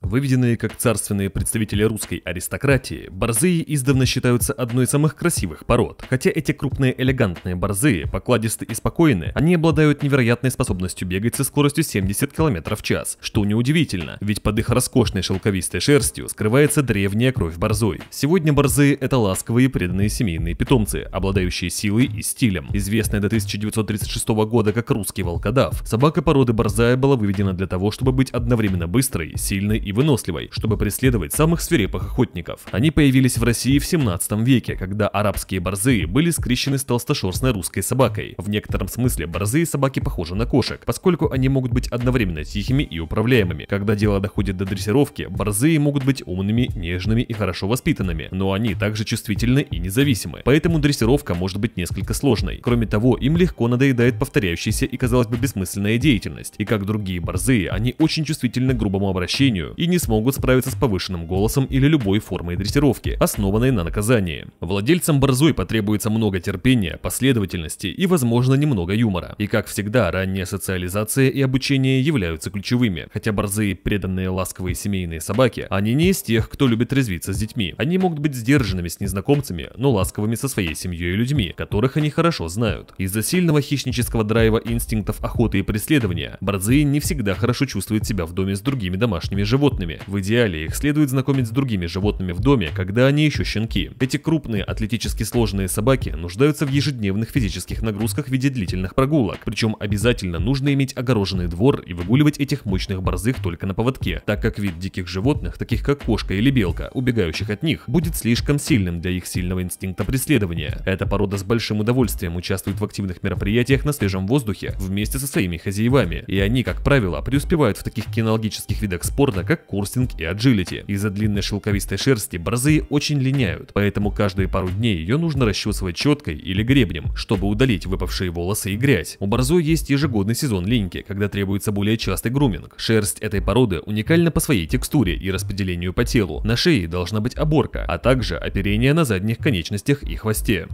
Выведенные как царственные представители русской аристократии, борзые издавна считаются одной из самых красивых пород. Хотя эти крупные элегантные борзые, покладисты и спокойны, они обладают невероятной способностью бегать со скоростью 70 км в час, что неудивительно, ведь под их роскошной шелковистой шерстью скрывается древняя кровь борзой. Сегодня борзые – это ласковые и преданные семейные питомцы, обладающие силой и стилем. Известная до 1936 года как русский волкодав, собака породы борзая была выведена для того, чтобы быть одновременно быстрой, сильной и выносливой, чтобы преследовать самых свирепых охотников. Они появились в России в 17 веке, когда арабские борзые были скрещены с толстошерстной русской собакой. В некотором смысле борзые собаки похожи на кошек, поскольку они могут быть одновременно тихими и управляемыми. Когда дело доходит до дрессировки, борзые могут быть умными, нежными и хорошо воспитанными, но они также чувствительны и независимы, поэтому дрессировка может быть несколько сложной. Кроме того, им легко надоедает повторяющаяся и, казалось бы, бессмысленная деятельность, и как другие борзые, они очень чувствительны к грубому обращению, и не смогут справиться с повышенным голосом или любой формой дрессировки, основанной на наказании. Владельцам борзой потребуется много терпения, последовательности и, возможно, немного юмора. И, как всегда, ранняя социализация и обучение являются ключевыми. Хотя борзые, преданные ласковые семейные собаки, они не из тех, кто любит резвиться с детьми. Они могут быть сдержанными с незнакомцами, но ласковыми со своей семьей и людьми, которых они хорошо знают. Из-за сильного хищнического драйва инстинктов охоты и преследования, борзые не всегда хорошо чувствуют себя в доме с другими домашними животными животными. В идеале их следует знакомить с другими животными в доме, когда они еще щенки. Эти крупные, атлетически сложные собаки нуждаются в ежедневных физических нагрузках в виде длительных прогулок. Причем обязательно нужно иметь огороженный двор и выгуливать этих мощных борзых только на поводке, так как вид диких животных, таких как кошка или белка, убегающих от них, будет слишком сильным для их сильного инстинкта преследования. Эта порода с большим удовольствием участвует в активных мероприятиях на свежем воздухе вместе со своими хозяевами, и они, как правило, преуспевают в таких кинологических видах спорта, как как курсинг и agility. Из-за длинной шелковистой шерсти борзые очень линяют, поэтому каждые пару дней ее нужно расчесывать четкой или гребнем, чтобы удалить выпавшие волосы и грязь. У борзой есть ежегодный сезон линьки, когда требуется более частый груминг. Шерсть этой породы уникальна по своей текстуре и распределению по телу. На шее должна быть оборка, а также оперение на задних конечностях и хвосте.